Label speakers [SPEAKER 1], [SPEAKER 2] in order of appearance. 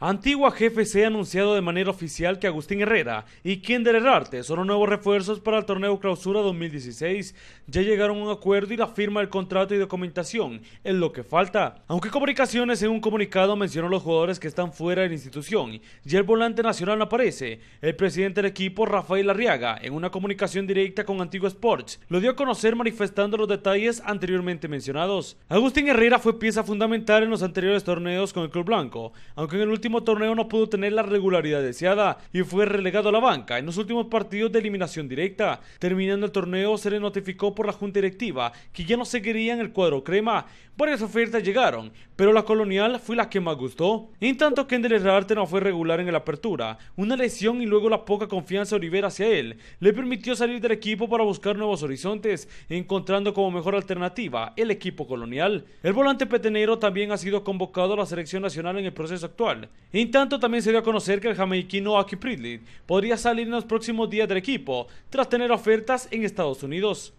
[SPEAKER 1] Antigua GFC ha anunciado de manera oficial que Agustín Herrera y Kinder Herrarte son los nuevos refuerzos para el torneo Clausura 2016. Ya llegaron a un acuerdo y la firma del contrato y documentación es lo que falta. Aunque Comunicaciones en un comunicado mencionó los jugadores que están fuera de la institución y el volante nacional no aparece, el presidente del equipo Rafael Arriaga, en una comunicación directa con Antigua Sports, lo dio a conocer manifestando los detalles anteriormente mencionados. Agustín Herrera fue pieza fundamental en los anteriores torneos con el Club Blanco, aunque en el último torneo no pudo tener la regularidad deseada y fue relegado a la banca en los últimos partidos de eliminación directa. Terminando el torneo se le notificó por la junta directiva que ya no seguiría en el cuadro crema. Varias ofertas llegaron, pero la colonial fue la que más gustó. En tanto que Kendall Herrarte no fue regular en la apertura, una lesión y luego la poca confianza de Olivera hacia él le permitió salir del equipo para buscar nuevos horizontes, encontrando como mejor alternativa el equipo colonial. El volante petenero también ha sido convocado a la selección nacional en el proceso actual, en tanto, también se dio a conocer que el jamaicano Aki Pridley podría salir en los próximos días del equipo, tras tener ofertas en Estados Unidos.